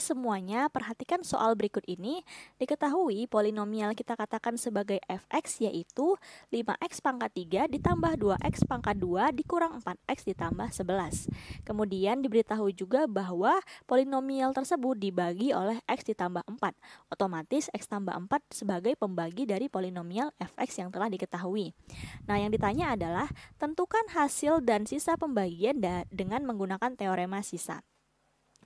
semuanya, perhatikan soal berikut ini. Diketahui polinomial kita katakan sebagai fx yaitu 5x pangkat 3 ditambah 2x pangkat 2 dikurang 4x ditambah 11. Kemudian diberitahu juga bahwa polinomial tersebut dibagi oleh x ditambah 4. Otomatis x tambah 4 sebagai pembagi dari polinomial fx yang telah diketahui. Nah, yang ditanya adalah tentukan hasil dan sisa pembagian dengan menggunakan teorema sisa.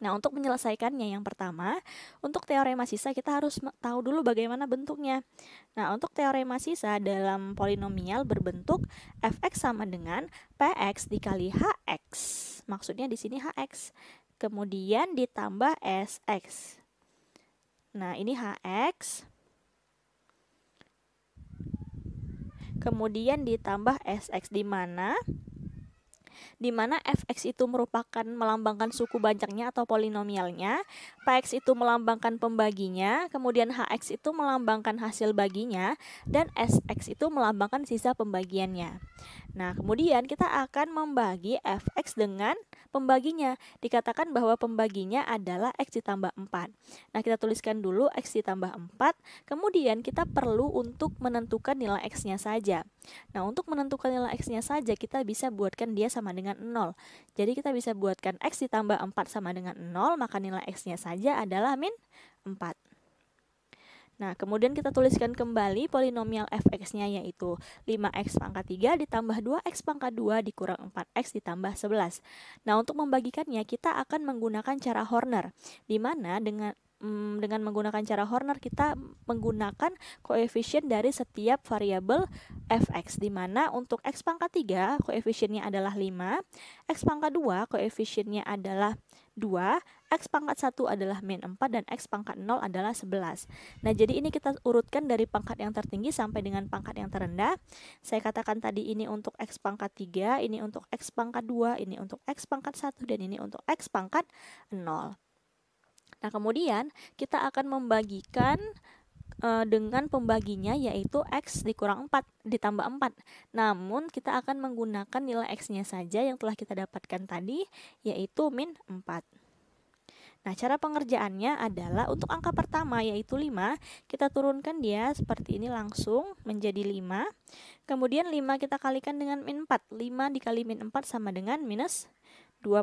Nah, untuk menyelesaikannya yang pertama, untuk teorema sisa kita harus tahu dulu bagaimana bentuknya. Nah, untuk teorema sisa dalam polinomial berbentuk fx sama dengan px dikali hx. Maksudnya di sini hx. Kemudian ditambah sx. Nah, ini hx. Kemudian ditambah sx di mana? di mana fx itu merupakan melambangkan suku banyaknya atau polinomialnya, px itu melambangkan pembaginya, kemudian hx itu melambangkan hasil baginya, dan sx itu melambangkan sisa pembagiannya. Nah, kemudian kita akan membagi fx dengan pembaginya. Dikatakan bahwa pembaginya adalah x ditambah 4. Nah, kita tuliskan dulu x ditambah 4, kemudian kita perlu untuk menentukan nilai x-nya saja. Nah, untuk menentukan nilai x-nya saja, kita bisa buatkan dia sama dengan 0. Jadi kita bisa buatkan X ditambah 4 sama dengan 0, maka nilai X-nya saja adalah min 4. Nah, kemudian kita tuliskan kembali polinomial fx-nya yaitu 5x pangkat 3 ditambah 2x pangkat 2 dikurang 4x ditambah 11. Nah, untuk membagikannya kita akan menggunakan cara Horner, di mana dengan mm, dengan menggunakan cara Horner kita menggunakan koefisien dari setiap variabel fx di mana untuk x pangkat 3 koefisiennya adalah 5, x pangkat 2 koefisiennya adalah 2, X pangkat 1 adalah min 4 dan X pangkat 0 adalah 11. Nah, jadi ini kita urutkan dari pangkat yang tertinggi sampai dengan pangkat yang terendah. Saya katakan tadi ini untuk X pangkat 3, ini untuk X pangkat 2, ini untuk X pangkat 1, dan ini untuk X pangkat 0. Nah, kemudian kita akan membagikan eh, dengan pembaginya yaitu X dikurang 4 ditambah 4. Namun kita akan menggunakan nilai X-nya saja yang telah kita dapatkan tadi yaitu min 4. Nah, cara pengerjaannya adalah untuk angka pertama yaitu 5, kita turunkan dia seperti ini langsung menjadi 5. Kemudian 5 kita kalikan dengan min 4. 5 dikali min 4 sama dengan minus 20.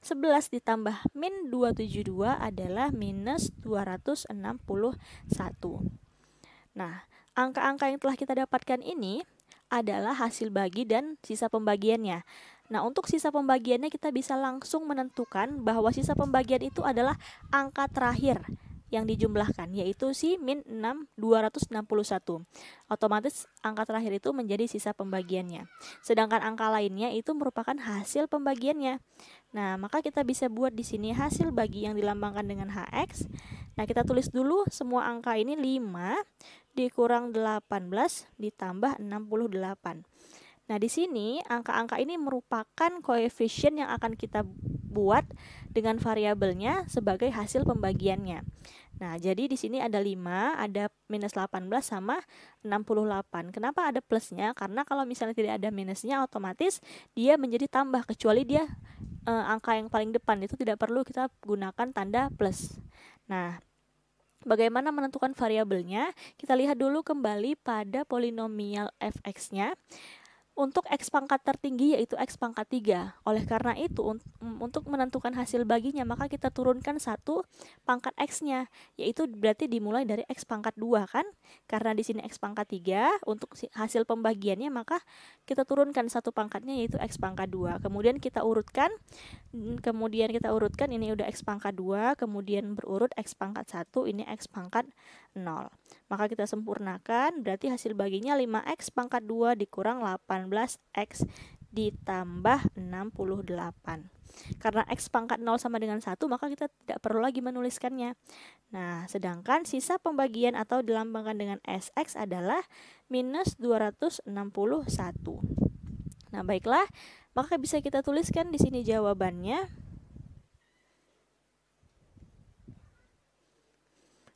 11 ditambah min 272 adalah minus 261. Nah, angka-angka yang telah kita dapatkan ini adalah hasil bagi dan sisa pembagiannya. Nah, untuk sisa pembagiannya kita bisa langsung menentukan bahwa sisa pembagian itu adalah angka terakhir yang dijumlahkan yaitu si min 6 261. Otomatis angka terakhir itu menjadi sisa pembagiannya. Sedangkan angka lainnya itu merupakan hasil pembagiannya. Nah, maka kita bisa buat di sini hasil bagi yang dilambangkan dengan HX. Nah, kita tulis dulu semua angka ini 5 dikurang 18 ditambah 68. Nah, di sini angka-angka ini merupakan koefisien yang akan kita buat dengan variabelnya sebagai hasil pembagiannya. Nah, jadi di sini ada 5, ada minus 18 sama 68. Kenapa ada plusnya? Karena kalau misalnya tidak ada minusnya, otomatis dia menjadi tambah, kecuali dia e, angka yang paling depan. Itu tidak perlu kita gunakan tanda plus. Nah, Bagaimana menentukan variabelnya? Kita lihat dulu kembali pada polinomial fx-nya untuk X pangkat tertinggi yaitu X pangkat 3. Oleh karena itu untuk menentukan hasil baginya maka kita turunkan satu pangkat X-nya yaitu berarti dimulai dari X pangkat 2 kan? Karena di sini X pangkat 3 untuk hasil pembagiannya maka kita turunkan satu pangkatnya yaitu X pangkat 2. Kemudian kita urutkan kemudian kita urutkan ini udah X pangkat 2, kemudian berurut X pangkat 1, ini X pangkat 0. Maka kita sempurnakan, berarti hasil baginya 5x pangkat 2 dikurang 18x ditambah 68. Karena X pangkat 0 sama dengan 1, maka kita tidak perlu lagi menuliskannya. Nah, sedangkan sisa pembagian atau dilambangkan dengan SX adalah minus 261. Nah, baiklah, maka bisa kita tuliskan di sini jawabannya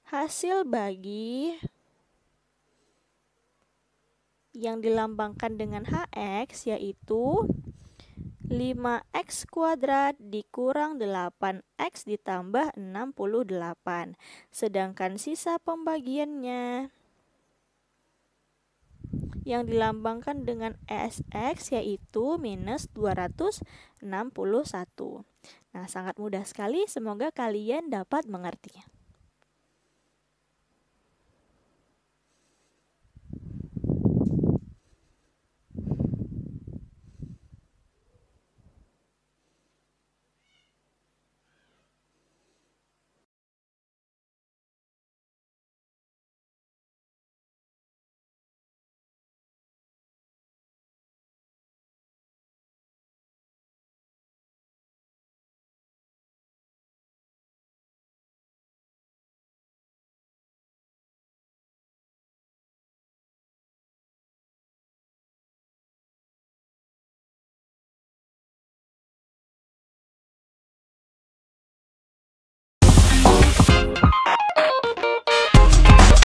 hasil bagi yang dilambangkan dengan hx yaitu 5x kuadrat dikurang 8x ditambah 68 sedangkan sisa pembagiannya yang dilambangkan dengan sx yaitu minus 261. Nah, sangat mudah sekali, semoga kalian dapat mengertinya.